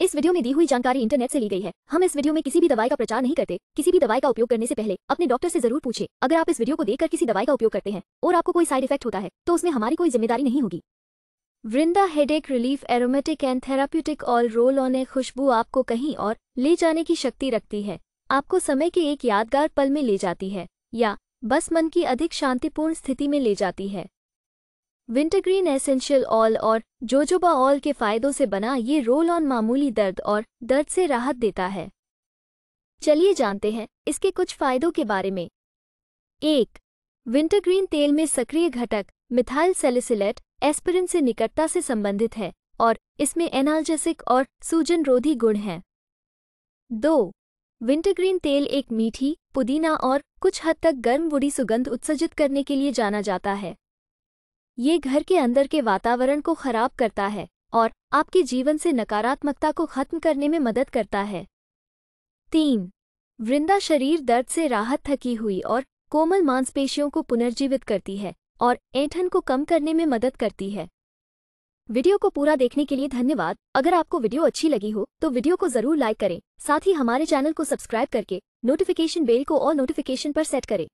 इस वीडियो में दी हुई जानकारी इंटरनेट से ली गई है हम इस वीडियो में किसी भी दवाई का प्रचार नहीं करते किसी भी दवाई का उपयोग करने से पहले अपने डॉक्टर से जरूर पूछे अगर आप इस वीडियो को देखकर किसी दवाई का उपयोग करते हैं और आपको कोई साइड इफेक्ट होता है तो उसमें हमारी कोई जिम्मेदारी नहीं होगी Vrinda headache relief aromatic and therapeutic all roll on ए खुशबू आपको कहीं और ले जाने की शक्ति रखती है आपको समय के एक यादगार पल में ले जाती है या बस मन की अधिक शांतिपूर्ण स्थिति में ले जाती है विंटरग्रीन एसेंशियल ऑयल और जोजोबा ऑयल के फायदों से बना ये रोल ऑन मामूली दर्द और दर्द से राहत देता है चलिए जानते हैं इसके कुछ फायदों के बारे में एक विंटरग्रीन तेल में सक्रिय घटक मिथाइल सेलिसिलेट एस्पिरिन से निकटता से संबंधित है और इसमें एनाल्जेसिक और सूजन रोधी गुण हैं दो विंटरग्रीन तेल एक मीठी पुदीना और कुछ हद तक गर्म वुडी सुगंध उत्सर्जित करने के लिए जाना जाता है ये घर के अंदर के वातावरण को खराब करता है और आपके जीवन से नकारात्मकता को खत्म करने में मदद करता है तीन वृंदा शरीर दर्द से राहत थकी हुई और कोमल मांसपेशियों को पुनर्जीवित करती है और ऐंठन को कम करने में मदद करती है वीडियो को पूरा देखने के लिए धन्यवाद अगर आपको वीडियो अच्छी लगी हो तो वीडियो को जरूर लाइक करें साथ ही हमारे चैनल को सब्सक्राइब करके नोटिफिकेशन बेल को और नोटिफिकेशन पर सेट करें